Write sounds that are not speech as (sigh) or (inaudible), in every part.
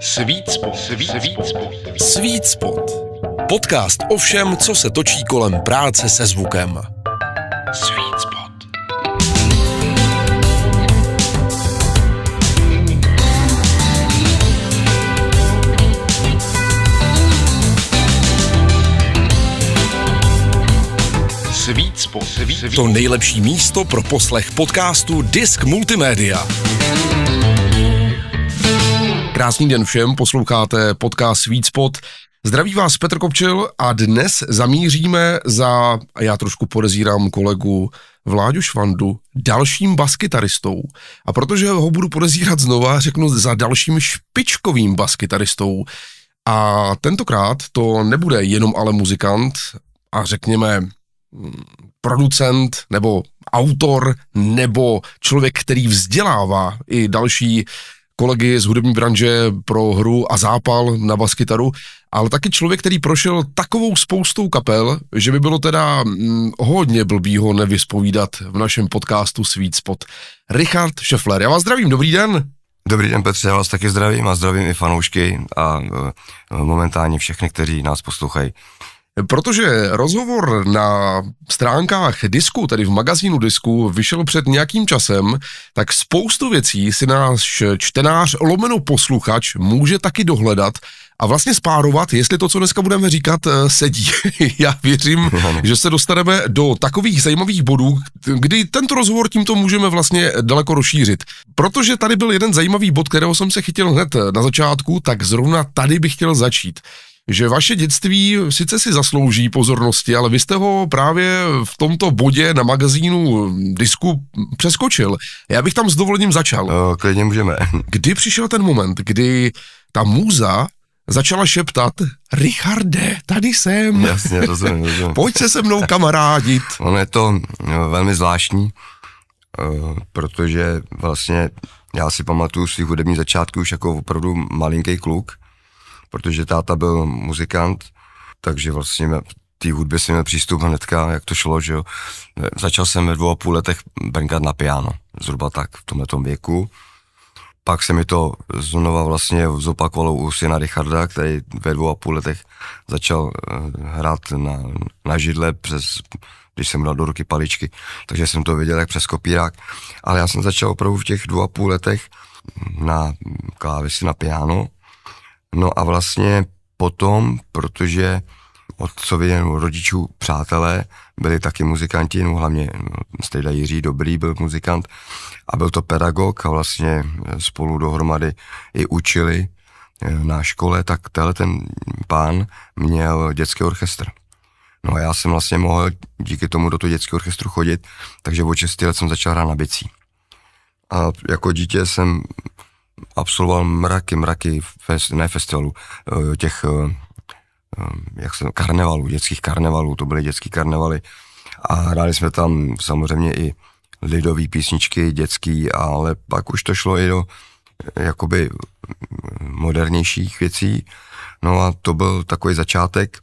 Sweet spot. Sweet, spot. Sweet spot. Podcast o všem, co se točí kolem práce se zvukem. Sweet spot. Sweet spot. To nejlepší místo pro poslech podcastu Disk Multimedia. Krásný den všem, posloucháte podcast Sweet Spot. Zdraví vás Petr Kopčil a dnes zamíříme za, a já trošku podezírám kolegu Vláďu Švandu, dalším baskytaristou. A protože ho budu podezírat znova, řeknu za dalším špičkovým baskytaristou. A tentokrát to nebude jenom ale muzikant a řekněme hm, producent nebo autor nebo člověk, který vzdělává i další kolegy z hudební branže pro hru a zápal na baskytaru, ale taky člověk, který prošel takovou spoustou kapel, že by bylo teda mm, hodně blbýho nevyspovídat v našem podcastu Sweet Spot. Richard Šefler, já vás zdravím, dobrý den. Dobrý den Petře, já vás taky zdravím a zdravím i fanoušky a e, momentálně všechny, kteří nás poslouchají. Protože rozhovor na stránkách Disku, tedy v magazínu Disku, vyšel před nějakým časem, tak spoustu věcí si náš čtenář lomeno posluchač může taky dohledat a vlastně spárovat, jestli to, co dneska budeme říkat, eh, sedí. (laughs) Já věřím, no, že se dostaneme do takových zajímavých bodů, kdy tento rozhovor tímto můžeme vlastně daleko rozšířit. Protože tady byl jeden zajímavý bod, kterého jsem se chytil hned na začátku, tak zrovna tady bych chtěl začít že vaše dětství sice si zaslouží pozornosti, ale vy jste ho právě v tomto bodě na magazínu hm, disku přeskočil. Já bych tam s dovolením začal. O, no, klidně můžeme. (laughs) Kdy přišel ten moment, kdy ta můza začala šeptat, Richarde, tady jsem. Jasně, rozumím, rozumím. (laughs) Pojď se se mnou kamarádit. ono je to no, velmi zvláštní, eh, protože vlastně já si pamatuju svých hudební začátky už jako opravdu malinký kluk, protože táta byl muzikant, takže vlastně té hudbě jsem měl přístup hnedka, jak to šlo, že jo. Začal jsem ve dvou a půl letech brnkat na piano, zhruba tak v tomhle věku. Pak se mi to znova vlastně zopakovalo u syna Richarda, který ve dvou a půl letech začal eh, hrát na, na židle přes když jsem dal do ruky paličky, takže jsem to viděl jak přes kopírák. Ale já jsem začal opravdu v těch dvou a půl letech na klávesi, na piano, No a vlastně potom, protože otcovi nebo rodičů přátelé byli taky muzikanti, no hlavně no, Stejda Jiří Dobrý byl muzikant a byl to pedagog a vlastně spolu dohromady i učili eh, na škole, tak tenhle ten pán měl dětský orchestr. No a já jsem vlastně mohl díky tomu do toho dětského orchestru chodit, takže od 6 let jsem začal hrát na bicí. A jako dítě jsem absolvoval mraky, mraky, fest, ne festivalů, eh, těch, eh, eh, jak se, karnevalů, dětských karnevalů, to byly dětský karnevaly. A hráli jsme tam samozřejmě i lidové písničky, dětský, ale pak už to šlo i do jakoby modernějších věcí. No a to byl takový začátek.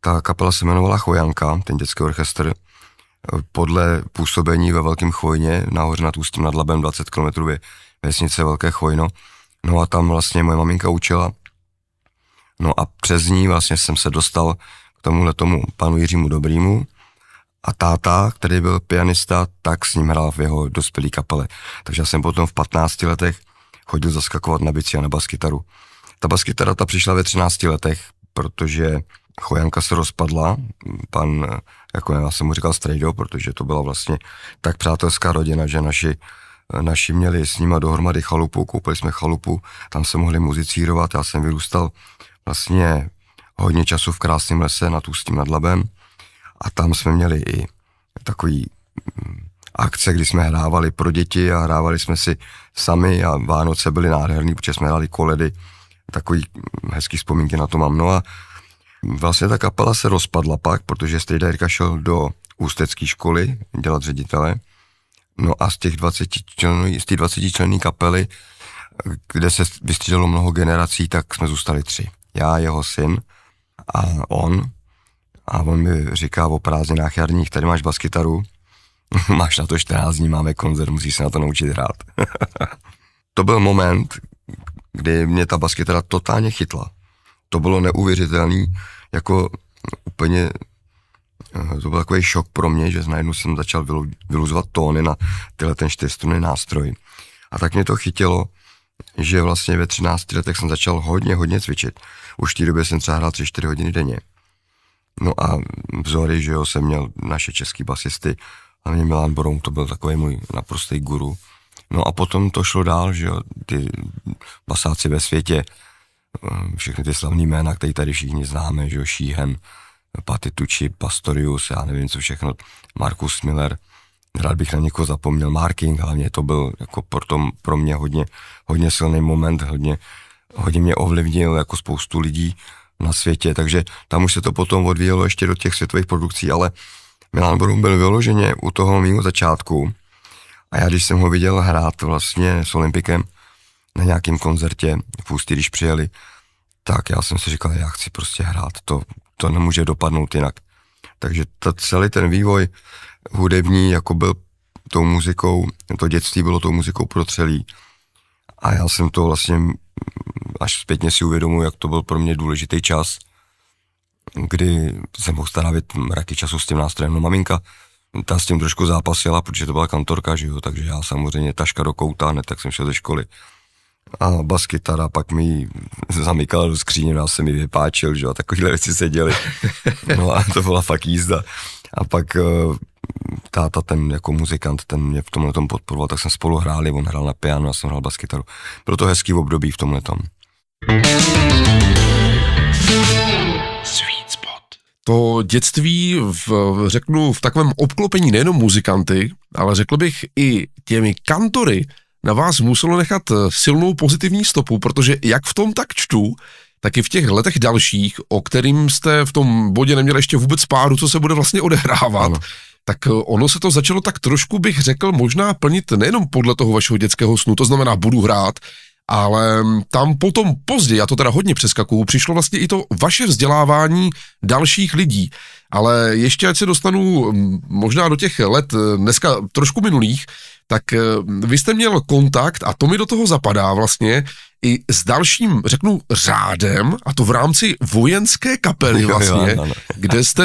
Ta kapela se jmenovala Chojanka, ten dětský orchestr, podle působení ve Velkém Chojně, nahoře nad Ústím nad Labem 20 km vesnice Velké Chvojno. No a tam vlastně moje maminka učila. No a přes ní vlastně jsem se dostal k tomuhle tomu panu Jiřímu Dobrýmu. A táta, který byl pianista, tak s ním hrál v jeho dospělé kapele. Takže já jsem potom v 15 letech chodil zaskakovat na bici a na baskytaru. Ta baskytara ta přišla ve 13 letech, protože Chojanka se rozpadla, pan, jako já jsem mu říkal strejdo, protože to byla vlastně tak přátelská rodina, že naši naši měli s nima dohromady chalupu, koupili jsme chalupu, tam se mohli muzicírovat, já jsem vyrůstal vlastně hodně času v krásném lese nad Ústím nad Labem a tam jsme měli i takový mm, akce, kdy jsme hrávali pro děti a hrávali jsme si sami a Vánoce byly nádherný, protože jsme hráli koledy, takový mm, hezký vzpomínky na to mám. No a vlastně ta kapela se rozpadla pak, protože Strida Jirka šel do ústecké školy dělat ředitele No a z těch 20 členů, z té 20 členů kapely, kde se vystřídalo mnoho generací, tak jsme zůstali tři. Já, jeho syn a on. A on mi říká o prázdninách jarních, tady máš baskytaru, (laughs) máš na to 14 dní, máme koncert, musíš se na to naučit hrát. (laughs) to byl moment, kdy mě ta baskytara totálně chytla. To bylo neuvěřitelné, jako úplně to byl takový šok pro mě, že najednou jsem začal vyluzovat tóny na tyhle ten čtyřstrunný nástroj. A tak mě to chytilo, že vlastně ve 13 letech jsem začal hodně, hodně cvičit. Už v té době jsem třeba hrál 3-4 hodiny denně. No a vzory, že jo, jsem měl naše český basisty, a mě Milan Borom to byl takový můj naprostý guru. No a potom to šlo dál, že jo, ty basáci ve světě, eh, všechny ty slavné jména, které tady všichni známe, že jo, Šíhen, Paty Tuči, Pastorius, já nevím co všechno, Markus Miller, rád bych na někoho zapomněl, Marking hlavně, to byl jako pro, tom, pro mě hodně, hodně silný moment, hodně, hodně mě ovlivnil jako spoustu lidí na světě, takže tam už se to potom odvíjelo ještě do těch světových produkcí, ale Milan Borum byl vyloženě u toho mýho začátku a já když jsem ho viděl hrát vlastně s Olympikem na nějakém koncertě v Ústí, když přijeli, tak já jsem si říkal, já chci prostě hrát to, to nemůže dopadnout jinak. Takže ta, celý ten vývoj hudební jako byl tou muzikou, to dětství bylo tou muzikou celý. A já jsem to vlastně až zpětně si uvědomuji, jak to byl pro mě důležitý čas, kdy jsem mohl strávit mraky času s tím nástrojem. No maminka, ta s tím trošku zápasila, protože to byla kantorka, že jo, takže já samozřejmě taška do kouta, ne, tak jsem šel ze školy a baskytara, pak mi ji zamykala do skříně, já jsem ji vypáčil, že jo, takovýhle věci se děly. (laughs) No a to byla fakt jízda. A pak eh, táta, ten jako muzikant, ten mě v tomhle tom podporoval, tak jsme spolu hráli, on hrál na piano, já jsem hrál baskytaru. Bylo to hezký období v tomhle tom. To dětství, v, řeknu, v takovém obklopení nejenom muzikanty, ale řekl bych i těmi kantory, na vás muselo nechat eh, silnou pozitivní stopu, protože jak v tom tak čtu, tak i v těch letech dalších, o kterým jste v tom bodě neměli ještě vůbec páru, co se bude vlastně odehrávat, ano. tak eh, ono se to začalo tak trošku, bych řekl, možná plnit nejenom podle toho vašeho dětského snu, to znamená budu hrát, ale mm, tam potom později, já to teda hodně přeskakuju, přišlo vlastně i to vaše vzdělávání dalších lidí. Ale ještě ať se dostanu mm, možná do těch let eh, dneska trošku minulých, tak eh, vy jste měl kontakt, a to mi do toho zapadá vlastně, i s dalším, řeknu, řádem, a to v rámci vojenské kapely vlastně, kde jste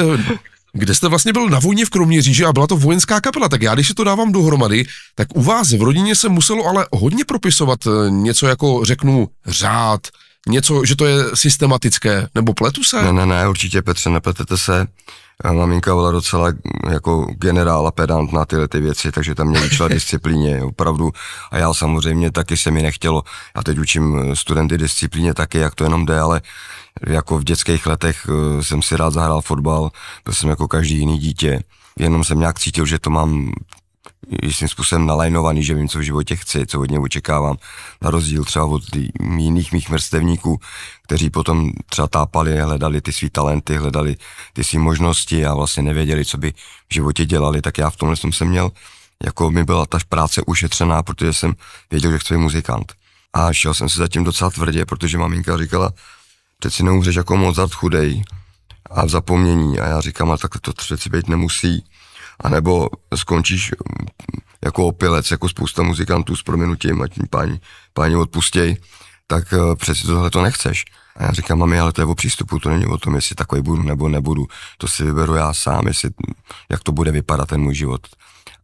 kde jste vlastně byl na vojně v Kroměříži a byla to vojenská kapela, tak já když si to dávám dohromady, tak u vás v rodině se muselo ale hodně propisovat eh, něco jako, řeknu, řád, něco, že to je systematické, nebo pletu se? Ne, ne, ne, určitě Petře, nepletete se. Eh, maminka byla docela mm, jako generála pedant na tyhle ty věci, takže tam mě učila (laughs) disciplíně, opravdu. A já samozřejmě taky se mi nechtělo. A teď učím eh, studenty disciplíně taky, jak to jenom jde, ale jako v dětských letech eh, jsem si rád zahrál fotbal, byl jsem jako každý jiný dítě. Jenom jsem nějak cítil, že to mám jistým způsobem nalajnovaný, že vím, co v životě chci, co od něj očekávám, na rozdíl třeba od jiných mých mrstevníků, kteří potom třeba tápali, hledali ty svý talenty, hledali ty své možnosti a vlastně nevěděli, co by v životě dělali, tak já v tomhle jsem se měl, jako mi byla ta práce ušetřená, protože jsem věděl, že chci být muzikant. A šel jsem se zatím docela tvrdě, protože maminka říkala, přeci neumřeš jako Mozart chudej a v zapomnění. A já říkám, ale tak to přeci být nemusí anebo skončíš mm, jako opilec, jako spousta muzikantů s proměnutím, ať mi páni, páni odpustěj, tak eh, přeci tohle to nechceš. A já říkám, mami, ale to je o přístupu, to není o tom, jestli takový budu nebo nebudu. To si vyberu já sám, jestli, mm, jak to bude vypadat ten můj život.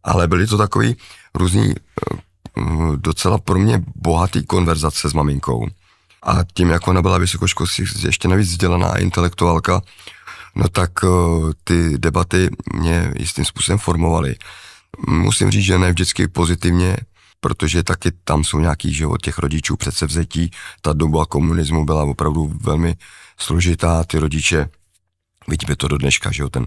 Ale byly to takový různý eh, mm, docela pro mě bohatý konverzace s maminkou. A tím, jako ona byla vysokoškolsky ještě navíc vzdělaná intelektuálka, no tak eh, ty debaty mě jistým způsobem formovaly. Musím říct, že ne vždycky pozitivně, protože taky tam jsou nějaký život těch rodičů předsevzetí. Ta doba komunismu byla opravdu velmi složitá, ty rodiče, vidíme to do dneška, že jo, ten,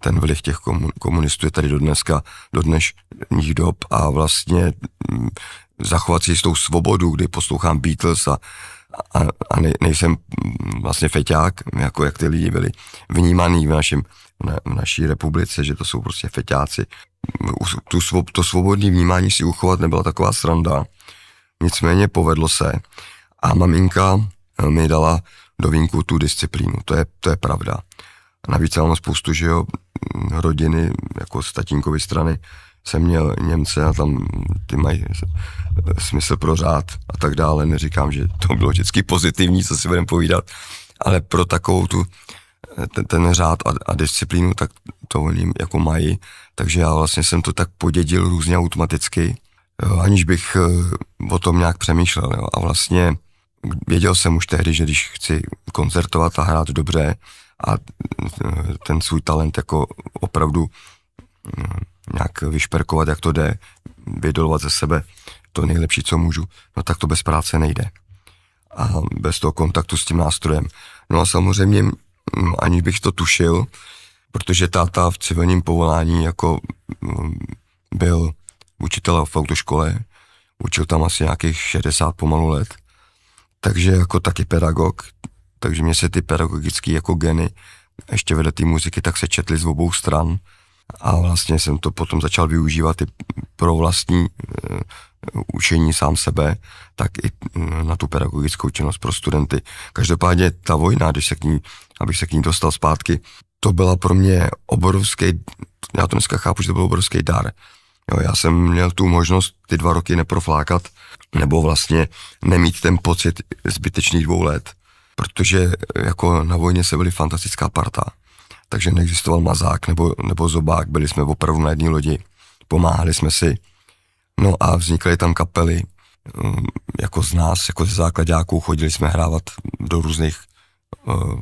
ten vliv těch komunistů je tady do dneska, do dnešních dob a vlastně mm, zachovat si jistou svobodu, kdy poslouchám Beatles a a, a ne, nejsem vlastně feťák, jako jak ty lidi byli vnímaný v, našem, na, v naší republice, že to jsou prostě feťáci. Tu, to svobodné vnímání si uchovat nebyla taková sranda, nicméně povedlo se a maminka eh, mi dala do vínku tu disciplínu, to je, to je pravda. A navíc já mám spoustu, že jo, rodiny, jako z tatínkovy strany, jsem měl Němce a tam ty mají eh, smysl pro řád a tak dále. Neříkám, že to bylo vždycky pozitivní, co si budeme povídat, ale pro takovou tu, eh, ten, ten řád a, a disciplínu, tak to oni jako mají. Takže já vlastně jsem to tak podědil různě automaticky, jo, eh, aniž bych o tom nějak přemýšlel. Jo. A vlastně věděl jsem už tehdy, že když chci koncertovat a hrát dobře a ten svůj talent jako opravdu nějak vyšperkovat, jak to jde, vydolovat ze sebe to nejlepší, co můžu, no tak to bez práce nejde. A bez toho kontaktu s tím nástrojem. No a samozřejmě, mm, aniž bych to tušil, protože táta v civilním povolání jako mm, byl učitel v autoškole, učil tam asi nějakých 60 pomalu let, takže jako taky pedagog, takže mě se ty pedagogické jako geny ještě vedle té muziky tak se četly z obou stran, a vlastně jsem to potom začal využívat i pro vlastní e, učení sám sebe, tak i e, na tu pedagogickou činnost pro studenty. Každopádně ta vojna, když se k ní, abych se k ní dostal zpátky, to byla pro mě obrovský, já to dneska chápu, že to byl obrovský dar. Jo, já jsem měl tu možnost ty dva roky neproflákat, nebo vlastně nemít ten pocit zbytečných dvou let, protože e, jako na vojně se byly fantastická parta takže neexistoval mazák nebo, nebo zobák, byli jsme opravdu na jedné lodi, pomáhali jsme si. No a vznikaly tam kapely, mm, jako z nás, jako ze základňáků, chodili jsme hrávat do různých uh,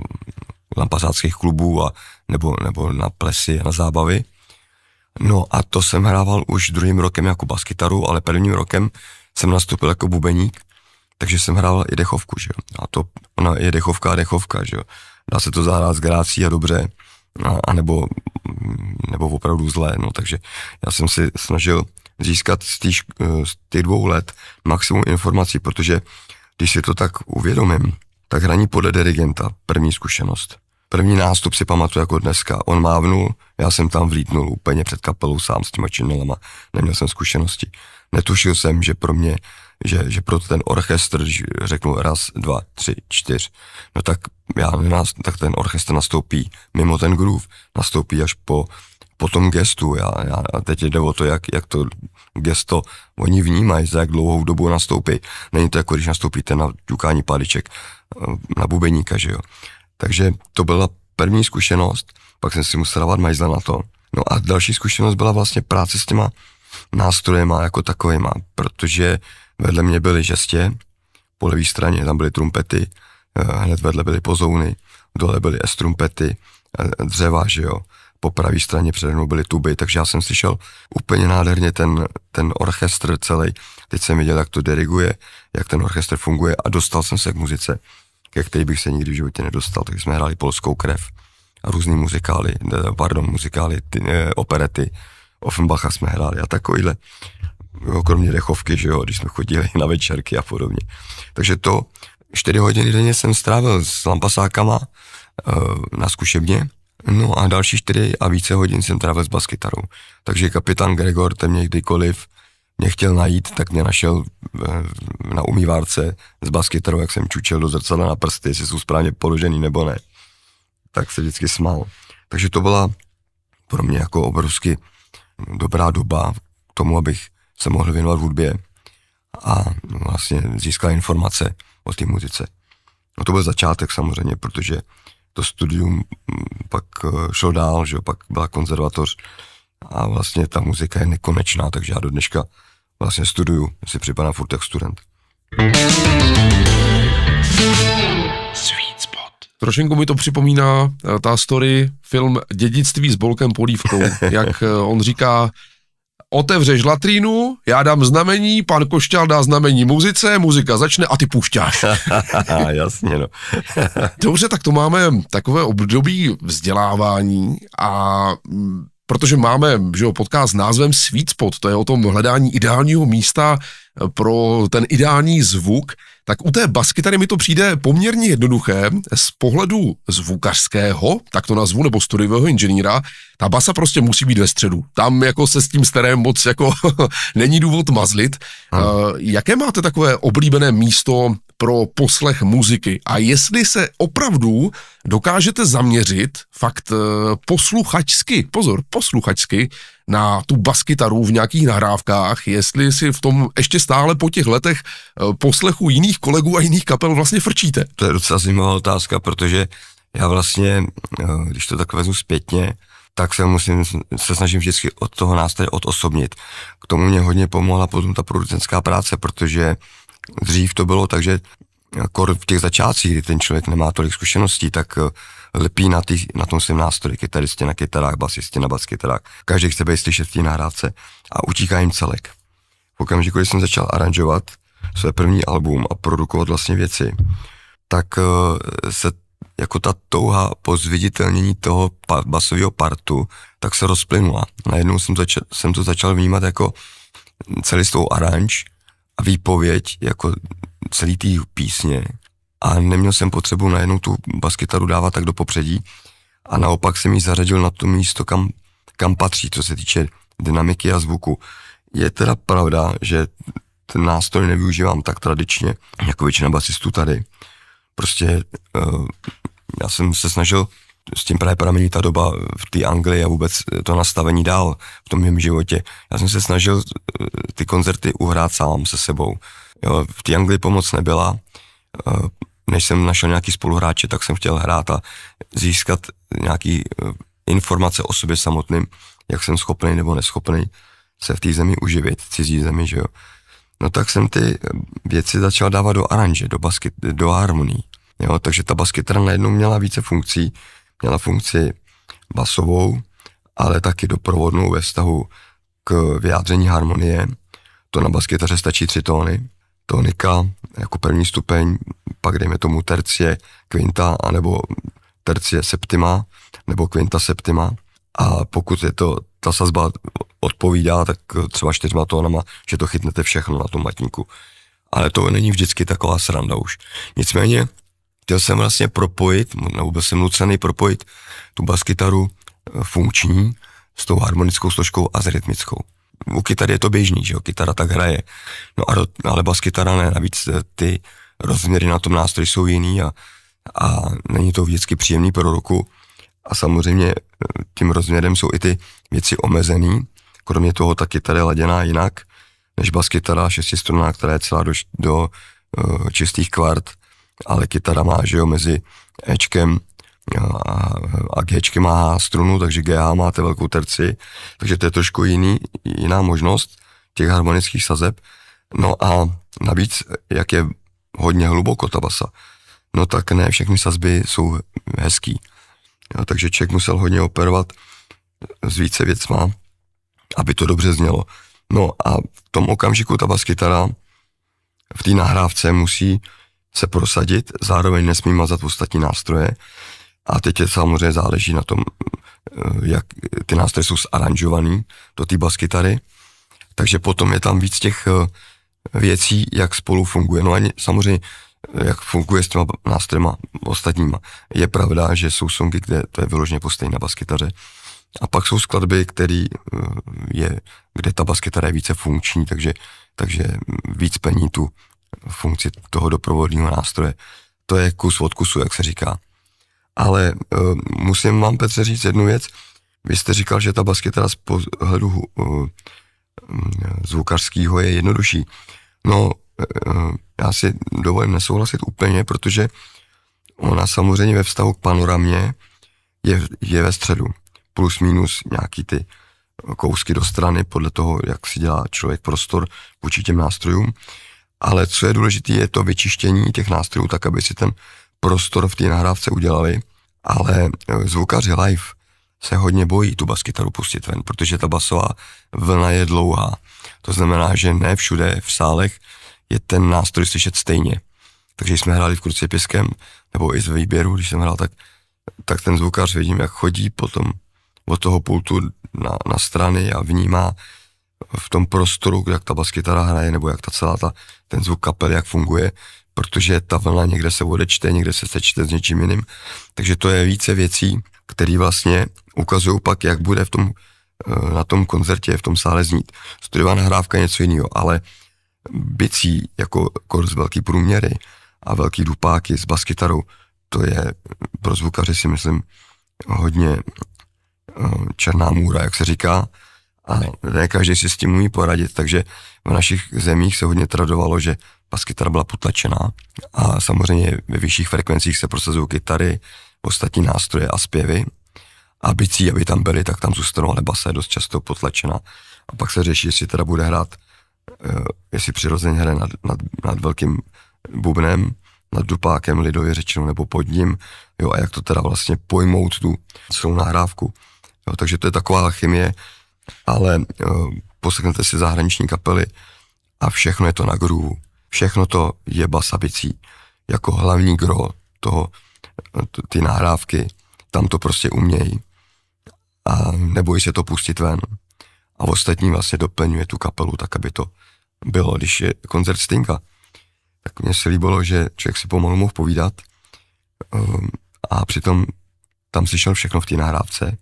lampařáckých klubů a, nebo, nebo na plesy a na zábavy. No a to jsem hrával už druhým rokem jako baskytaru, ale prvním rokem jsem nastoupil jako bubeník, takže jsem hrával i dechovku, že jo. A to, ona je dechovka a dechovka, že jo. Dá se to zahrát s grácí a dobře. No, a, nebo, nebo opravdu zlé. No, takže já jsem si snažil získat z, eh, z těch dvou let maximum informací, protože když si to tak uvědomím, tak hraní podle dirigenta, první zkušenost. První nástup si pamatuju jako dneska. On mávnul, já jsem tam vlítnul úplně před kapelou sám s těma činelama. Neměl jsem zkušenosti. Netušil jsem, že pro mě že, že proto ten orchestr, že řeknu raz, dva, tři, čtyř, no tak, já, nás, tak ten orchestr nastoupí mimo ten groove, nastoupí až po, po tom gestu. Já, já, a teď jde o to, jak, jak to gesto oni vnímají, za jak dlouhou dobu nastoupí. Není to jako, když nastoupíte na ťukání paliček eh, na bubeníka, že jo. Takže to byla první zkušenost, pak jsem si musel dávat majzla na to. No a další zkušenost byla vlastně práce s těma nástrojema jako takovýma, protože uh, Vedle mě byly žestě, po levé straně tam byly trumpety, eh, hned vedle byly pozouny, dole byly estrumpety, eh, dřeva, že jo. Po pravé straně přede mnou byly tuby, takže já jsem slyšel úplně nádherně ten, ten orchestr celý. Teď jsem viděl, jak to diriguje, jak ten orchestr funguje a dostal jsem se k muzice, ke které bych se nikdy v životě nedostal. Takže jsme hráli polskou krev a různý muzikály, eh, pardon, muzikály, ty, eh, operety, Offenbacha jsme hráli a takovýhle kromě dechovky, že jo, když jsme chodili na večerky a podobně. Takže to, čtyři hodiny denně jsem strávil s lampasákama eh, na zkušebně, no a další čtyři a více hodin jsem trávil s baskytarou. Takže kapitán Gregor, ten mě kdykoliv mě chtěl najít, tak mě našel eh, na umývárce s baskytarou, jak jsem čučel do zrcadla na prsty, jestli jsou správně položený nebo ne. Tak se vždycky smál. Takže to byla pro mě jako obrovsky dobrá doba k tomu, abych se mohl věnovat hudbě a vlastně získal informace o té muzice. No to byl začátek samozřejmě, protože to studium pak eh, šlo dál, že jo, pak byla konzervatoř a vlastně ta muzika je nekonečná, takže já do dneška vlastně studuju, si připadám furt jak student. Sweet spot. Trošinku mi to připomíná eh, ta story, film Dědictví s Bolkem Polívkou, (laughs) jak eh, on říká, otevřeš latrínu, já dám znamení, pan Košťal dá znamení muzice, muzika začne a ty pušťáš. (laughs) Jasně, no. (laughs) Dobře, tak to máme takové období vzdělávání a mm, protože máme že jo, podcast s názvem Sweet Spot, to je o tom hledání ideálního místa eh, pro ten ideální zvuk, tak u té basky tady mi to přijde poměrně jednoduché z pohledu zvukařského, tak to nazvu, nebo studiového inženýra, ta basa prostě musí být ve středu. Tam jako se s tím starém moc jako (laughs) není důvod mazlit. Hmm. Jaké máte takové oblíbené místo pro poslech muziky. A jestli se opravdu dokážete zaměřit fakt eh, posluchačsky, pozor, posluchačsky, na tu baskytaru v nějakých nahrávkách, jestli si v tom ještě stále po těch letech eh, poslechu jiných kolegů a jiných kapel vlastně frčíte. To je docela zajímavá otázka, protože já vlastně, eh, když to tak vezmu zpětně, tak se musím, se snažím vždycky od toho nástroje odosobnit. K tomu mě hodně pomohla potom ta producentská práce, protože dřív to bylo tak, že jako v těch začátcích, kdy ten člověk nemá tolik zkušeností, tak eh, lepí na, tý, na tom svém nástroji, kytaristě na kytarách, basistě na kytarách. Každý chce být slyšet v té nahrávce a utíká jim celek. V okamžiku, kdy jsem začal aranžovat své první album a produkovat vlastně věci, tak eh, se jako ta touha po zviditelnění toho basového partu, tak se rozplynula. Najednou jsem, začal, jsem to začal vnímat jako celistou aranž, a výpověď jako celý té písně a neměl jsem potřebu najednou tu baskytaru dávat tak do popředí a naopak jsem ji zařadil na to místo, kam, kam patří, co se týče dynamiky a zvuku. Je teda pravda, že ten nástroj nevyužívám tak tradičně, jako většina basistů tady. Prostě uh, já jsem se snažil s tím právě pramení ta doba eh, v té Anglii a vůbec eh, to nastavení dál v tom mém životě. Já jsem se snažil eh, ty koncerty uhrát sám se sebou. Jo, v té Anglii pomoc nebyla, než jsem našel nějaký spoluhráče, tak jsem chtěl hrát a získat nějaký informace o sobě samotným, jak jsem schopný nebo neschopný se v té zemi uživit, cizí zemi, že jo. No tak jsem ty věci začal dávat do aranže, do, basket, do harmonii. Jo, takže ta baskytra najednou měla více funkcí, měla funkci basovou, ale taky doprovodnou ve vztahu k vyjádření harmonie. To na baskytaře stačí tři tóny. Tónika jako první stupeň, pak dejme tomu tercie kvinta, anebo tercie septima, nebo kvinta, septima. A pokud je to, ta sazba odpovídá, tak třeba čtyřma tónama, že to chytnete všechno na tom matníku. Ale to není vždycky taková sranda už. Nicméně chtěl jsem vlastně propojit, nebo byl jsem nucený propojit tu baskytaru eh, funkční s tou harmonickou složkou a s rytmickou. U kytary je to běžný, že jo, kytara tak hraje. No a, ale baskytara ne, navíc eh, ty rozměry na tom nástroji jsou jiný a, a není to vždycky příjemný pro ruku. A samozřejmě eh, tím rozměrem jsou i ty věci omezený. Kromě toho ta kytara je laděná jinak než baskytara šestistrunná, která je celá do, do čistých kvart ale kytara má, že jo, mezi Ečkem a, a Gčkem má strunu, takže GH máte velkou terci, takže to je trošku jiný, jiná možnost těch harmonických sazeb. No a navíc, jak je hodně hluboko ta basa, no tak ne všechny sazby jsou hezký. Jo, takže člověk musel hodně operovat s více věcma, aby to dobře znělo. No a v tom okamžiku ta baskytara v té nahrávce musí se prosadit, zároveň nesmí mazat ostatní nástroje. A teď je samozřejmě záleží na tom, eh, jak ty nástroje jsou zaranžovaný do té baskytary. Takže potom je tam víc těch eh, věcí, jak spolu funguje. No a samozřejmě, eh, jak funguje s těma nástrojema ostatníma. Je pravda, že jsou songy, kde to je vyloženě postejné na baskytaře. A pak jsou skladby, který je, kde ta baskytara je více funkční, takže, takže mm, víc plní tu funkci toho doprovodního nástroje. To je kus od kusu, jak se říká. Ale uh, musím vám, Petře, říct jednu věc. Vy jste říkal, že ta baskytara z pohledu uh, eh, mm, zvukařského je jednodušší. No, uh, já si dovolím nesouhlasit úplně, protože ona samozřejmě ve vztahu k panoramě je, je ve středu. Plus minus nějaký ty kousky do strany podle toho, jak si dělá člověk prostor vůči těm nástrojům. Uh, ale co je důležité, je to vyčištění těch nástrojů tak, aby si ten prostor v té nahrávce udělali, ale eh, zvukaři live se hodně bojí tu baskytaru pustit ven, protože ta basová vlna je dlouhá. To znamená, že ne všude v sálech je ten nástroj slyšet stejně. Takže jsme hráli v kurci piskem, nebo i z výběru, když jsem hrál, tak, tak ten zvukař vidím, jak chodí potom od toho pultu na, na strany a vnímá, v tom prostoru, jak ta baskytara hraje, nebo jak ta celá ta, ten zvuk kapely, jak funguje, protože ta vlna někde se odečte, někde se sečte s něčím jiným. Takže to je více věcí, které vlastně ukazují pak, jak bude v tom, eh, na tom koncertě, v tom sále znít. Studiová nahrávka je něco jiného, ale bicí jako kors velký průměry a velký dupáky s baskytarou, to je pro zvukaře si myslím hodně eh, černá můra, jak se říká, a ne každý si s tím umí poradit, takže v našich zemích se hodně tradovalo, že pas kytara byla potlačená a samozřejmě ve vyšších frekvencích se prosazují kytary, ostatní nástroje a zpěvy. A bicí, aby tam byly, tak tam zůstanou, ale basa je dost často potlačena. A pak se řeší, jestli teda bude hrát, eh, jestli přirozeně hraje nad, nad, nad velkým bubnem, nad dupákem lidově řečeno nebo pod ním, jo, a jak to teda vlastně pojmout tu celou nahrávku. Jo, takže to je taková chemie, ale uh, eh, poslechnete si zahraniční kapely a všechno je to na groovu. Všechno to je basabicí. Jako hlavní gro toho, eh, ty nahrávky, tam to prostě umějí. A nebojí se to pustit ven. A ostatní vlastně doplňuje tu kapelu tak, aby to bylo, když je koncert Stinka. Tak mně se líbilo, že člověk si pomalu mohl povídat um, a přitom tam slyšel všechno v té nahrávce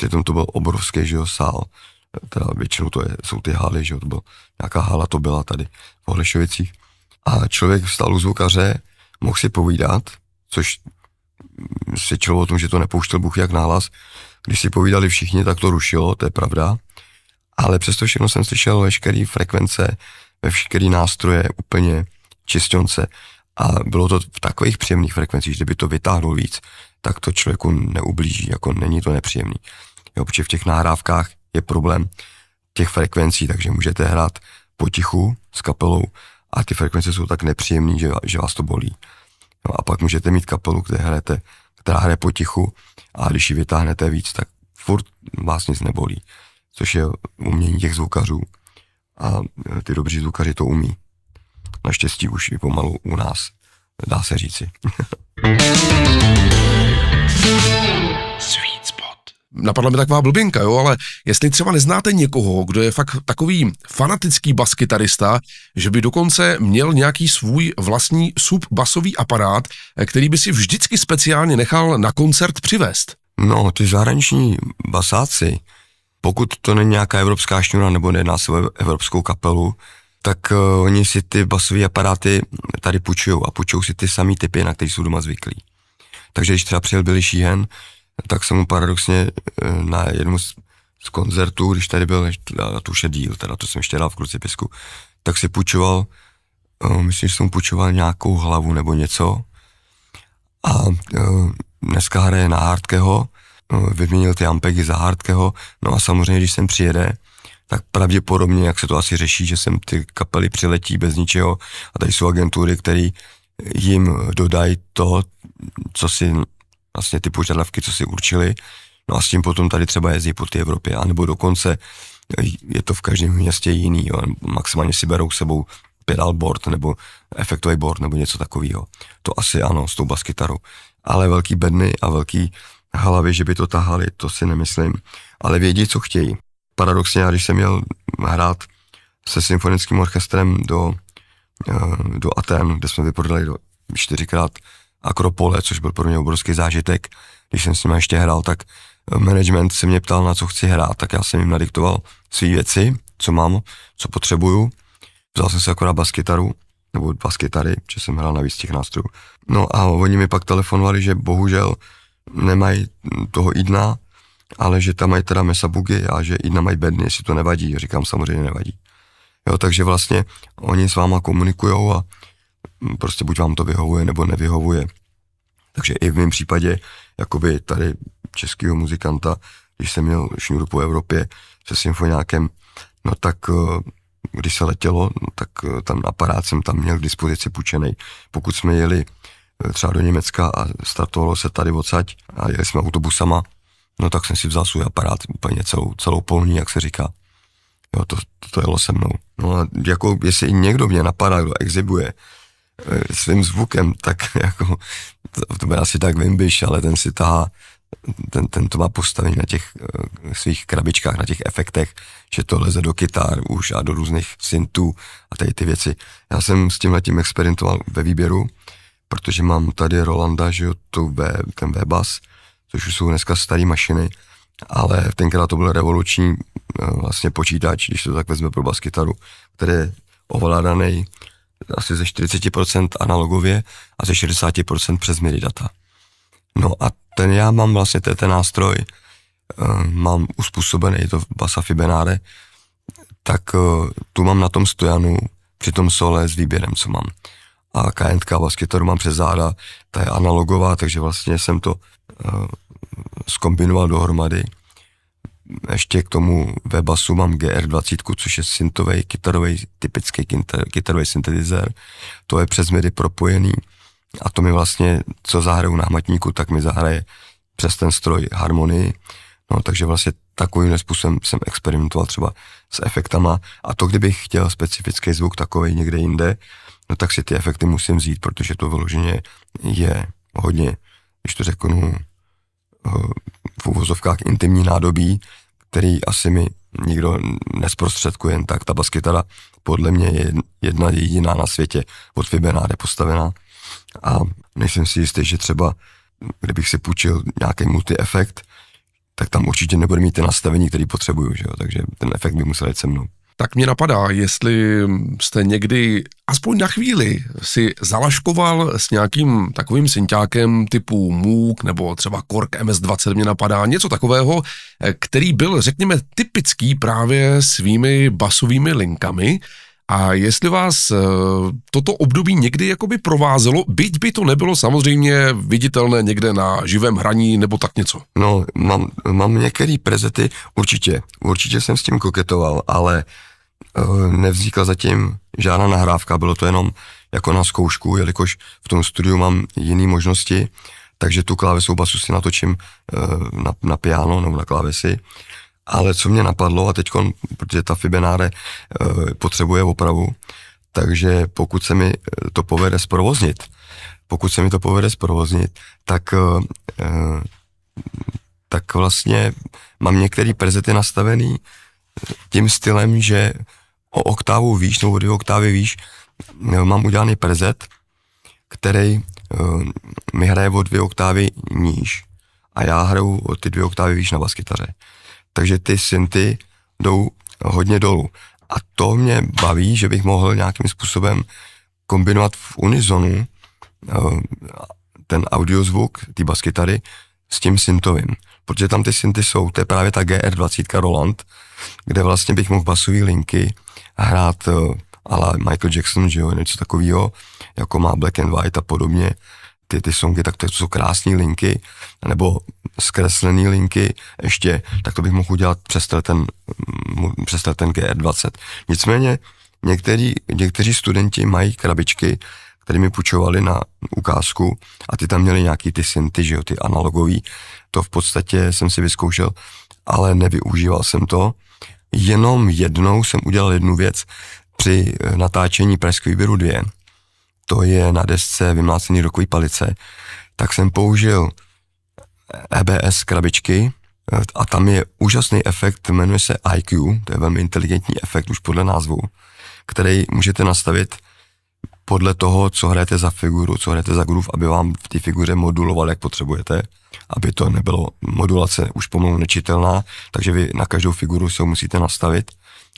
Přitom to byl obrovský, že jo, sál. Teda většinou to je, jsou ty haly, že jo, to byl, nějaká hala to byla tady v Holešovicích, A člověk vstal u zvukaře, mohl si povídat, což svědčilo o tom, že to nepouštěl Bůh jak nálas. Když si povídali všichni, tak to rušilo, to je pravda. Ale přesto všechno jsem slyšel veškeré frekvence, veškeré nástroje, úplně čistonce. A bylo to v takových příjemných frekvencích, že kdyby to vytáhlo víc, tak to člověku neublíží, jako není to nepříjemný jo, protože v těch nahrávkách je problém těch frekvencí, takže můžete hrát potichu s kapelou a ty frekvence jsou tak nepříjemné, že, že vás to bolí. No a pak můžete mít kapelu, kde hrajete, která hraje potichu a když ji vytáhnete víc, tak furt vás nic nebolí, což je umění těch zvukařů a e, ty dobří zvukaři to umí. Naštěstí už i pomalu u nás, dá se říci. (laughs) napadla mi taková blbinka, jo, ale jestli třeba neznáte někoho, kdo je fakt takový fanatický baskytarista, že by dokonce měl nějaký svůj vlastní subbasový aparát, který by si vždycky speciálně nechal na koncert přivést. No, ty zahraniční basáci, pokud to není nějaká evropská šňura nebo nejedná se evropskou kapelu, tak uh, oni si ty basové aparáty tady půjčují a půjčují si ty samé typy, na které jsou doma zvyklí. Takže když třeba přijel Billy Sheehan, tak jsem mu paradoxně eh, na jednu z, z koncertů, když tady byl, na tu díl, teda to jsem ještě dal v kluci pisku, tak si půjčoval, eh, myslím, že jsem mu půjčoval nějakou hlavu nebo něco a eh, dneska hraje na Hardkeho, vyměnil ty ampegy za Hardkeho, no a samozřejmě, když sem přijede, tak pravděpodobně, jak se to asi řeší, že sem ty kapely přiletí bez ničeho a tady jsou agentury, které jim dodají to, co si vlastně ty požadavky, co si určili. No a s tím potom tady třeba jezdí po té Evropě, anebo dokonce eh, je to v každém městě jiný, jo. maximálně si berou sebou board, nebo efektový board nebo něco takového. To asi ano, s tou baskytarou. Ale velký bedny a velký halavy, že by to tahali, to si nemyslím. Ale vědí, co chtějí. Paradoxně, já když jsem měl hrát se symfonickým orchestrem do, eh, do Aten, kde jsme vyprodali do čtyřikrát Akropole, což byl pro mě obrovský zážitek. Když jsem s nimi ještě hrál, tak eh, management se mě ptal, na co chci hrát, tak já jsem jim nadiktoval své věci, co mám, co potřebuju. Vzal jsem se akorát baskytaru, nebo baskytary, že jsem hrál víc těch nástrojů. No a oni mi pak telefonovali, že bohužel nemají toho idna, ale že tam mají teda Bugy a že idna mají bedny, jestli to nevadí. Říkám, samozřejmě nevadí. Jo, takže vlastně oni s váma komunikují a Hm, prostě buď vám to vyhovuje nebo nevyhovuje. Takže i v mém případě, jakoby tady českého muzikanta, když jsem měl šňůru po Evropě se symfoniákem, no tak eh, když se letělo, no tak eh, tam aparát jsem tam měl k dispozici půjčený. Pokud jsme jeli eh, třeba do Německa a startovalo se tady odsaď a jeli jsme autobusama, no tak jsem si vzal svůj aparát úplně celou, celou polní, jak se říká. Jo, to, to, to jelo se mnou. No a jako, jestli někdo mě napadá, kdo exibuje, Eh, svým zvukem, tak (laughs) jako, to, to byl asi tak Wimbish, ale ten si tahá, ten, ten to má postavení na těch eh, svých krabičkách, na těch efektech, že to leze do kytar už a do různých syntů a tady ty věci. Já jsem s tím tím experimentoval ve výběru, protože mám tady Rolanda, že jo, tu v, ten V-Bass, což už jsou dneska staré mašiny, ale tenkrát to byl revoluční eh, vlastně počítač, když to tak vezme pro baskytaru, který je ovládaný asi ze 40% analogově a ze 60% přes MIDI data. No a ten já mám vlastně, ten nástroj, eh, mám uspůsobený, je to Basa Fibenare, tak eh, tu mám na tom stojanu, při tom sole s výběrem, co mám. A KNK baskytaru mám přes záda, ta je analogová, takže vlastně jsem to uh, skombinoval dohromady ještě k tomu ve basu mám GR20, což je syntový, kytarový, typický kytarový syntetizer. To je přes MIDI propojený a to mi vlastně, co zahraju na hmatníku, tak mi zahraje přes ten stroj harmonii. No, takže vlastně takovým způsobem jsem experimentoval třeba s efektama a to, kdybych chtěl specifický zvuk takový někde jinde, no tak si ty efekty musím vzít, protože to vyloženě je hodně, když to řeknu, v uvozovkách intimní nádobí, který asi mi nikdo nesprostředkuje jen tak. Ta baskytara podle mě je jedna jediná na světě od Fibenáde postavená a nejsem si jistý, že třeba kdybych si půjčil nějaký multi-efekt, tak tam určitě nebude mít ty nastavení, který potřebuju, že jo? takže ten efekt by musel jít se mnou tak mě napadá, jestli jste někdy aspoň na chvíli si zalaškoval s nějakým takovým synťákem typu MOOC nebo třeba Kork MS20 mě napadá, něco takového, eh, který byl, řekněme, typický právě svými basovými linkami, a jestli vás eh, toto období někdy jakoby provázelo, byť by to nebylo samozřejmě viditelné někde na živém hraní nebo tak něco? No, mám, mám některé prezety, určitě, určitě jsem s tím koketoval, ale uh, Eh, nevznikla zatím žádná nahrávka, bylo to jenom jako na zkoušku, jelikož v tom studiu mám jiné možnosti, takže tu klávesou basu si natočím eh, na, na piano nebo na klávesi. Ale co mě napadlo, a teď, protože ta Fibenáre eh, potřebuje opravu, takže pokud se mi to povede zprovoznit, pokud se mi to povede zprovoznit, tak, tak vlastně mám některé prezety nastavený, tím stylem, že o oktávu výš nebo dvě oktávy výš mám udělaný prezet, který eh, mi hraje o dvě oktávy níž a já hraju o ty dvě oktávy výš na baskytaře. Takže ty synty jdou hodně dolů. A to mě baví, že bych mohl nějakým způsobem kombinovat v unizonu eh, ten audiozvuk ty baskytary s tím syntovým. Protože tam ty synty jsou, to je právě ta GR20 Roland, kde vlastně bych mohl basové linky hrát eh, ale Michael Jackson, že jo, něco takového, jako má Black and White a podobně, ty, ty songy, tak to jsou krásné linky, nebo zkreslené linky, ještě, tak to bych mohl udělat přes ten, mm, přes ten GR20. E Nicméně některý, někteří studenti mají krabičky, které mi půjčovali na ukázku a ty tam měli nějaký ty synty, že jo, ty analogový. To v podstatě jsem si vyzkoušel, ale nevyužíval jsem to jenom jednou jsem udělal jednu věc při eh, natáčení Pražského výběru 2. To je na desce vymlácený rokový palice. Tak jsem použil EBS eh, e krabičky eh, a tam je úžasný efekt, jmenuje se IQ, to je velmi inteligentní efekt už podle názvu, který můžete nastavit podle toho, co hrajete za figuru, co hrajete za groove, aby vám v té figuře moduloval, jak potřebujete aby to nebylo modulace už pomalu nečitelná, takže vy na každou figuru se musíte nastavit,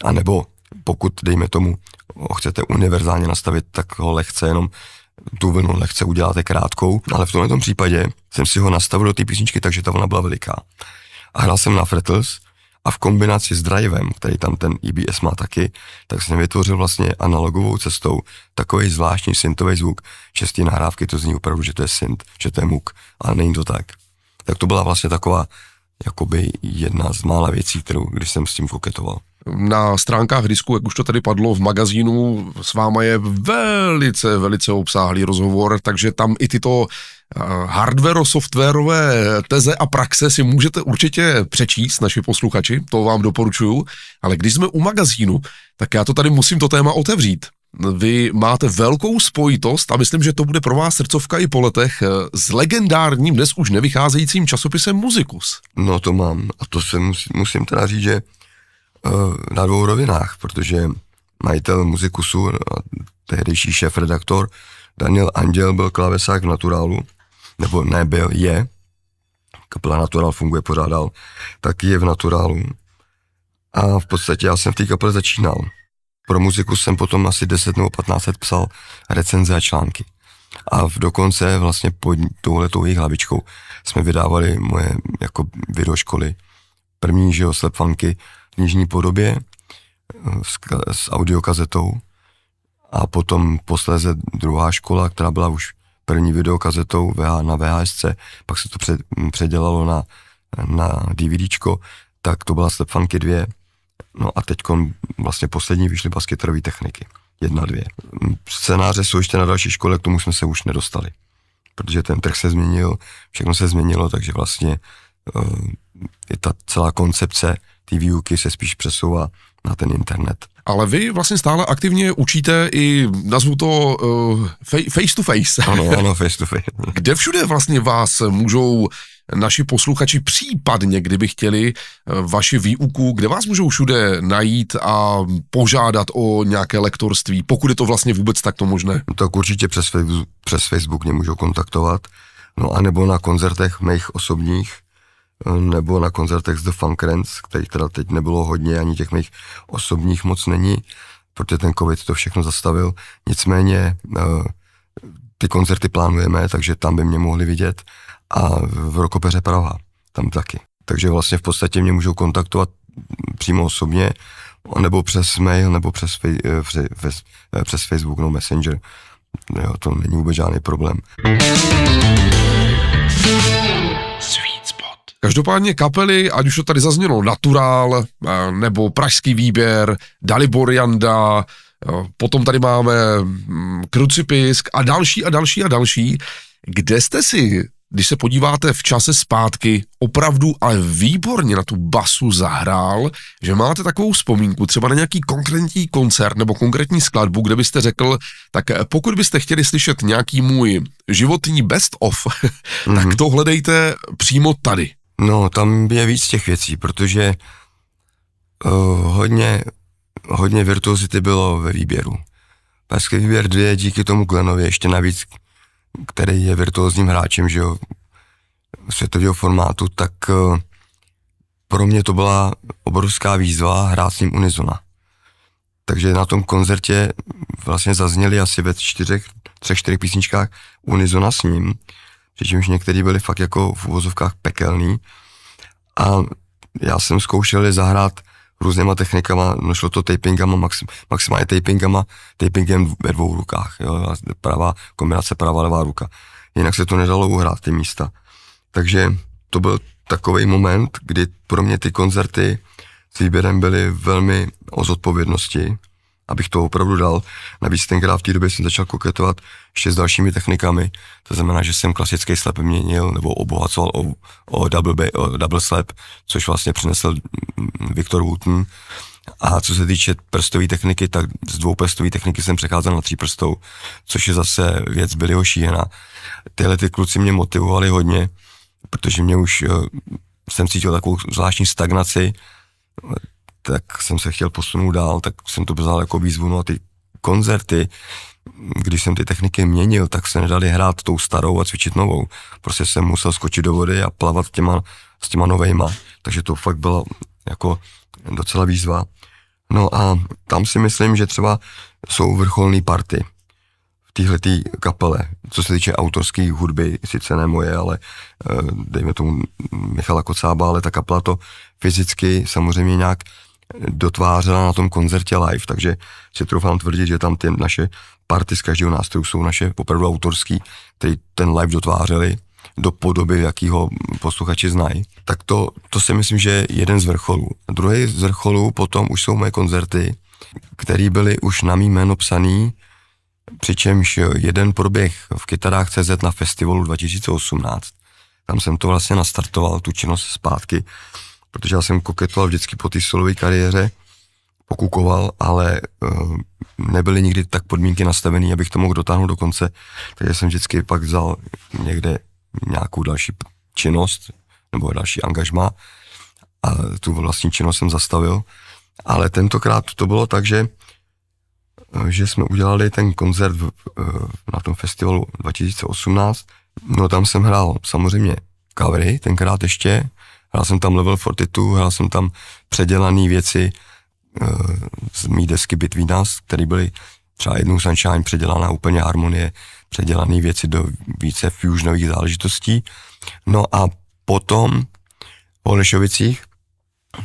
a nebo pokud, dejme tomu, ho chcete univerzálně nastavit, tak ho lehce jenom tu vlnu lehce uděláte krátkou, ale v tomto případě jsem si ho nastavil do té písničky, takže ta vlna byla veliká. A hrál jsem na Fretels a v kombinaci s drivem, který tam ten EBS má taky, tak jsem vytvořil vlastně analogovou cestou takový zvláštní syntový zvuk. Český nahrávky to zní opravdu, že to je synt, že to je muk, ale není to tak tak to byla vlastně taková jakoby jedna z mála věcí, kterou, když jsem s tím koketoval. Na stránkách disku, jak už to tady padlo v magazínu, s váma je velice, velice obsáhlý rozhovor, takže tam i tyto eh, hardware-softwarové teze a praxe si můžete určitě přečíst, naši posluchači, to vám doporučuju, ale když jsme u magazínu, tak já to tady musím to téma otevřít vy máte velkou spojitost a myslím, že to bude pro vás srdcovka i po letech eh, s legendárním, dnes už nevycházejícím časopisem Muzikus. No to mám a to se musím, musím teda říct, že eh, na dvou rovinách, protože majitel Muzikusu, eh, tehdejší šéf-redaktor Daniel Anděl byl klavesák v Naturálu, nebo nebyl, je, kapela Natural funguje pořádal, tak je v Naturálu. A v podstatě já jsem v té kapele začínal. Pro muziku jsem potom asi 10 nebo 15 let psal recenze a články. A v dokonce vlastně pod touhletou jejich hlavičkou jsme vydávali moje jako videoškoly. První, že jo, slepanky v knižní podobě eh, s, s audiokazetou a potom posléze druhá škola, která byla už první videokazetou na VHSC, pak se to před, předělalo na, na DVDčko, tak to byla Slepfanky 2, No a teď vlastně poslední vyšly basketerové techniky. Jedna, dvě. Scénáře jsou ještě na další škole, k tomu jsme se už nedostali. Protože ten trh se změnil, všechno se změnilo, takže vlastně eh, je ta celá koncepce té výuky se spíš přesouvá na ten internet. Ale vy vlastně stále aktivně učíte i, nazvu to uh, face to face. Ano, (laughs) ano, face to face. Kde všude vlastně vás můžou naši posluchači případně, kdyby chtěli eh, vaši výuku, kde vás můžou všude najít a požádat o nějaké lektorství, pokud je to vlastně vůbec takto možné? No tak určitě přes, Facebook, přes Facebook mě můžou kontaktovat, no a nebo na koncertech mých osobních, eh, nebo na koncertech z The Funk Rants, kterých teda teď nebylo hodně, ani těch mých osobních moc není, protože ten covid to všechno zastavil. Nicméně eh, ty koncerty plánujeme, takže tam by mě mohli vidět a v Rokopeře Praha, tam taky. Takže vlastně v podstatě mě můžou kontaktovat přímo osobně, nebo přes mail, nebo přes, fej, přes, eh, eh, přes Facebook nebo Messenger. Jo, to není vůbec žádný problém. Každopádně kapely, ať už to tady zaznělo Natural, eh, nebo Pražský výběr, Dalibor Janda, potom tady máme mm, Krucipisk a další a další a další. Kde jste si když se podíváte v čase zpátky, opravdu ale výborně na tu basu zahrál, že máte takovou vzpomínku třeba na nějaký konkrétní koncert nebo konkrétní skladbu, kde byste řekl, tak eh, pokud byste chtěli slyšet nějaký můj životní best of, mm-hmm. (laughs) tak mhm. to hledejte přímo tady. No, tam je víc těch věcí, protože uh, hodně, hodně virtuozity bylo ve výběru. Paský výběr dvě díky tomu Glenovi ještě navíc který je virtuózním hráčem, že jo, světového formátu, tak eh, pro mě to byla obrovská výzva hrát s ním unizona. Takže na tom koncertě vlastně zazněly asi ve čtyřech, třech, čtyřech písničkách unizona s ním, přičemž některý byli fakt jako v úvozovkách pekelný. A já jsem zkoušel je zahrát různýma technikama, no šlo to tapingama, maxim, maximálně tapingama, tapingem ve dvou rukách, jo, pravá, kombinace pravá, levá ruka. Jinak se to nedalo uhrát, ty místa. Takže to byl takový moment, kdy pro mě ty koncerty s výběrem byly velmi o zodpovědnosti, abych to opravdu dal. Navíc tenkrát v té době jsem začal koketovat ještě s dalšími technikami, to znamená, že jsem klasický slep měnil nebo obohacoval o, o, double, bay, o double slap, což vlastně přinesl mm, Viktor Wooten. A co se týče prstové techniky, tak z prstové techniky jsem přecházel na tří prstou, což je zase věc Billyho Sheehana. Tyhle ty kluci mě motivovali hodně, protože mě už eh, jsem cítil takovou zvláštní stagnaci, tak jsem se chtěl posunout dál, tak jsem to vzal jako výzvu, no a ty koncerty, když jsem ty techniky měnil, tak se nedali hrát tou starou a cvičit novou. Prostě jsem musel skočit do vody a plavat těma, s těma novejma, takže to fakt bylo jako docela výzva. No a tam si myslím, že třeba jsou vrcholné party v téhle kapele, co se týče autorské hudby, sice ne moje, ale eh, dejme tomu Michala Kocába, ale ta kapela to fyzicky samozřejmě nějak dotvářela na tom koncertě live, takže si troufám tvrdit, že tam ty naše party z každého nástroje jsou naše opravdu autorský, který ten live dotvářeli do podoby, jakýho posluchači znají. Tak to, to si myslím, že je jeden z vrcholů. Druhý z vrcholů potom už jsou moje koncerty, které byly už na mý jméno psaný, přičemž jeden proběh v kytarách CZ na festivalu 2018. Tam jsem to vlastně nastartoval, tu činnost zpátky protože já jsem koketoval vždycky po té solové kariéře, pokukoval, ale uh, nebyly nikdy tak podmínky nastavené, abych to mohl dotáhnout do konce, takže jsem vždycky pak vzal někde nějakou další činnost nebo další angažma a tu vlastní činnost jsem zastavil. Ale tentokrát to bylo tak, že, eh, že jsme udělali ten koncert v, eh, na tom festivalu 2018. No tam jsem hrál samozřejmě covery, tenkrát ještě, hrál jsem tam level 42, hrál jsem tam předělané věci uh, z mý desky Between Us, které byly třeba jednou Sunshine předělaná úplně harmonie, předělané věci do více fusionových záležitostí. No a potom v Olešovicích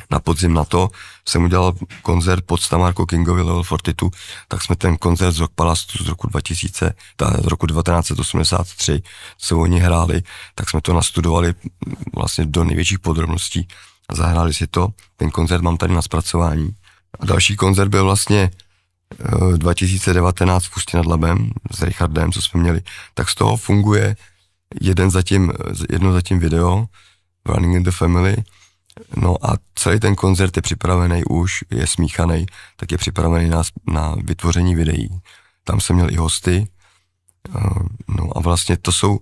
na podzim na to jsem udělal koncert pod Stamarko Kingovi Level Fortitu, tak jsme ten koncert z Rock Palace z roku 2000, ta, z roku 1983, co oni hráli, tak jsme to nastudovali vlastně do největších podrobností. a Zahráli si to, ten koncert mám tady na zpracování. A další koncert byl vlastně 2019 eh, v Ústí nad Labem s Richardem, co jsme měli, tak z toho funguje jeden zatím, jedno zatím video, Running in the Family, No a celý ten koncert je připravený už, je smíchaný, tak je připravený na, na vytvoření videí. Tam jsem měl i hosty. Eh, no a vlastně to jsou,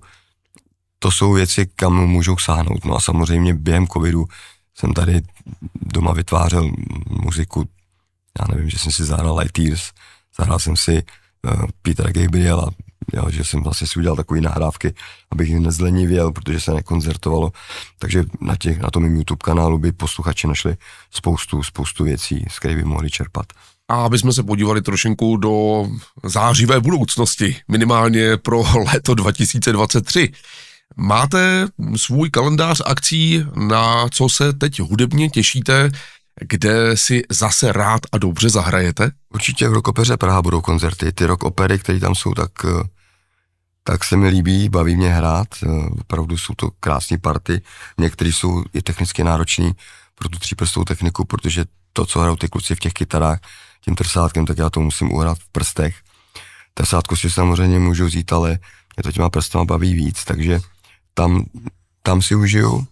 to jsou věci, kam můžou sáhnout. No a samozřejmě během covidu jsem tady doma vytvářel muziku, já nevím, že jsem si zahrál Light Tears, zahrál jsem si eh, Petra Gabriela, jo, že jsem vlastně si udělal takové nahrávky, abych je nezlenivěl, protože se nekoncertovalo, takže na, těch, na tom mém YouTube kanálu by posluchači našli spoustu, spoustu věcí, z kterých by mohli čerpat. A aby jsme se podívali trošinku do zářivé budoucnosti, minimálně pro léto 2023. Máte svůj kalendář akcí, na co se teď hudebně těšíte? kde si zase rád a dobře zahrajete? Určitě v Rokopeře Praha budou koncerty. Ty rok opery, které tam jsou, tak, eh, tak se mi líbí, baví mě hrát. Eh, opravdu jsou to krásné party. Některé jsou i technicky náročné pro tu tříprstovou techniku, protože to, co hrajou ty kluci v těch kytarách, tím trsátkem, tak já to musím uhrát v prstech. Trsátku si samozřejmě můžu vzít, ale mě to těma prstama baví víc, takže tam, tam si užiju.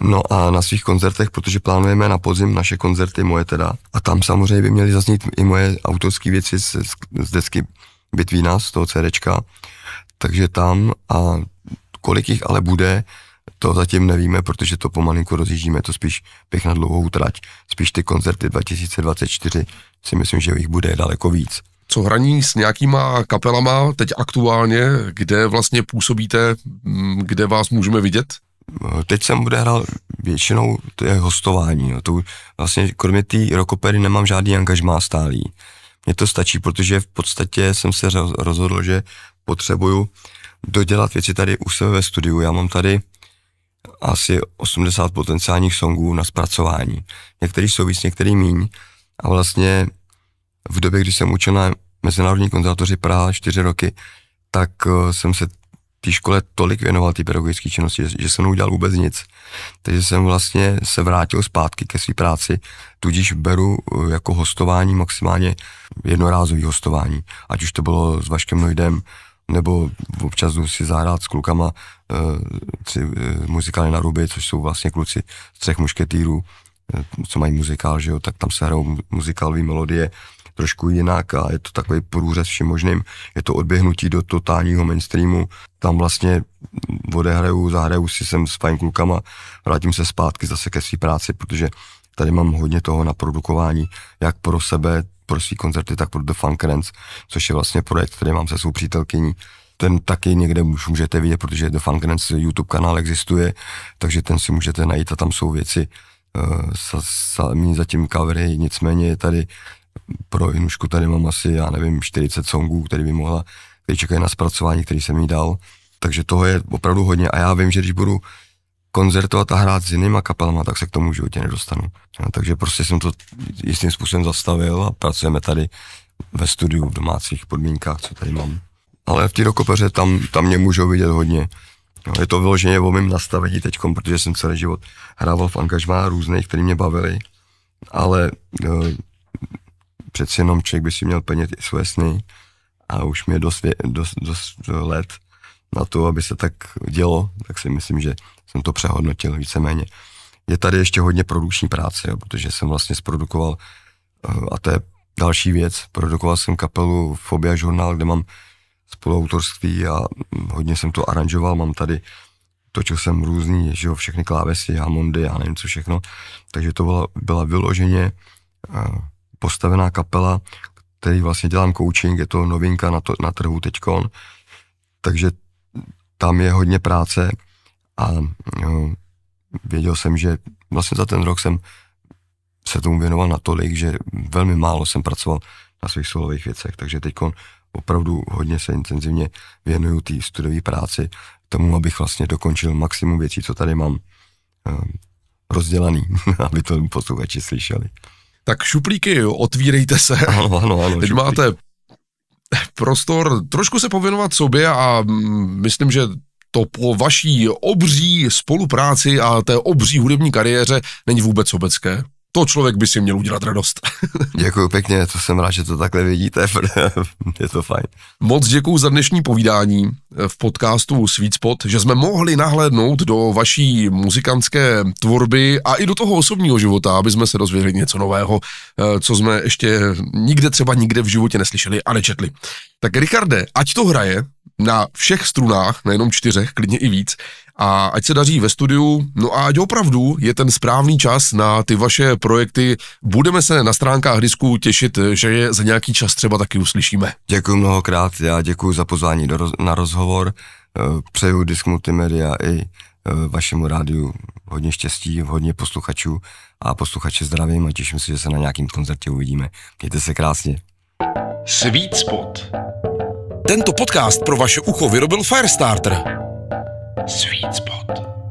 No a na svých koncertech, protože plánujeme na podzim naše koncerty moje teda, a tam samozřejmě by měly zaznít i moje autorské věci z, z desky Bitvína, z toho CDčka, takže tam a kolik jich ale bude, to zatím nevíme, protože to pomalinku rozjíždíme, to spíš bych na dlouhou trať. Spíš ty koncerty 2024 si myslím, že jich bude daleko víc. Co hraní s nějakýma kapelama teď aktuálně, kde vlastně působíte, kde vás můžeme vidět? teď jsem odehrál většinou to je hostování, no, to vlastně kromě té rokopery nemám žádný angažmá stálý. Mně to stačí, protože v podstatě jsem se rozhodl, že potřebuju dodělat věci tady u sebe ve studiu. Já mám tady asi 80 potenciálních songů na zpracování. Některý jsou víc, některý míň. A vlastně v době, kdy jsem učil na Mezinárodní konzervatoři Praha čtyři roky, tak eh, jsem se té škole tolik věnoval té pedagogické činnosti, že, že jsem neudělal vůbec nic. Takže jsem vlastně se vrátil zpátky ke své práci, tudíž beru eh, jako hostování maximálně jednorázový hostování, ať už to bylo s Vaškem Nojdem, nebo občas jdu si zahrát s klukama e, tři e, muzikály na ruby, což jsou vlastně kluci z třech mušketýrů, e, co mají muzikál, že jo, tak tam se hrajou muzikálové melodie, trošku jinak a je to takový průřez všem možným. Je to odběhnutí do totálního mainstreamu. Tam vlastně odehraju, zahraju si sem s fajn klukama, vrátím se zpátky zase ke své práci, protože tady mám hodně toho na produkování, jak pro sebe, pro svý koncerty, tak pro The Funk Rance, což je vlastně projekt, který mám se svou přítelkyní. Ten taky někde už můžete vidět, protože The Funk Rance YouTube kanál existuje, takže ten si můžete najít a tam jsou věci, eh, samý zatím covery, nicméně je tady pro Inušku tady mám asi, já nevím, 40 songů, který by mohla, který čekají na zpracování, který jsem jí dal. Takže toho je opravdu hodně a já vím, že když budu koncertovat a hrát s jinýma kapelama, tak se k tomu v životě nedostanu. No, takže prostě jsem to jistým způsobem zastavil a pracujeme tady ve studiu v domácích podmínkách, co tady mám. Ale v té dokopeře tam, tam mě můžou vidět hodně. No, je to vyloženě o mém nastavení teď, protože jsem celý život hrával v angažmá různých, které mě bavily, ale eh, přeci jenom člověk by si měl plnit i své sny a už mi je dost, dost, dost eh, let na to, aby se tak dělo, tak si myslím, že jsem to přehodnotil víceméně. Je tady ještě hodně produkční práce, jo, protože jsem vlastně zprodukoval, eh, a to je další věc, produkoval jsem kapelu Fobia Žurnál, kde mám spoluautorství a hm, hodně jsem to aranžoval, mám tady, točil jsem různý, že jo, všechny klávesy, hamondy a nevím co všechno, takže to byla, byla vyloženě eh, postavená kapela, který vlastně dělám coaching, je to novinka na, to, na trhu teďkon, takže tam je hodně práce a jo, věděl jsem, že vlastně za ten rok jsem se tomu věnoval natolik, že velmi málo jsem pracoval na svých solových věcech, takže teď opravdu hodně se intenzivně věnuju té studové práci, tomu, abych vlastně dokončil maximum věcí, co tady mám eh, rozdělaný, (laughs) aby to posluchači slyšeli. Tak šuplíky, otvírejte se. Ano, ano, ano. Teď máte prostor trošku se pověnovat sobě a mm, myslím, že to po vaší obří spolupráci a té obří hudební kariéře není vůbec sobecké to člověk by si měl udělat radost. (laughs) Děkuji pěkně, to jsem rád, že to takhle vidíte, (laughs) je to fajn. Moc děkuji za dnešní povídání eh, v podcastu Sweet Spot, že jsme mohli nahlédnout do vaší muzikantské tvorby a i do toho osobního života, aby jsme se dozvěděli něco nového, eh, co jsme ještě nikde třeba nikde v životě neslyšeli a nečetli. Tak Richarde, ať to hraje na všech strunách, nejenom čtyřech, klidně i víc, a ať se daří ve studiu, no a ať opravdu je ten správný čas na ty vaše projekty. Budeme se na stránkách disku těšit, že je za nějaký čas třeba taky uslyšíme. Děkuji mnohokrát, já děkuji za pozvání do, roz, na rozhovor, e, přeju Disk Multimedia i e, vašemu rádiu hodně štěstí, hodně posluchačů a posluchače zdravím a těším se, že se na nějakém koncertě uvidíme. Mějte se krásně. Sweet Spot. Tento podcast pro vaše ucho vyrobil Firestarter. Sweet Spot.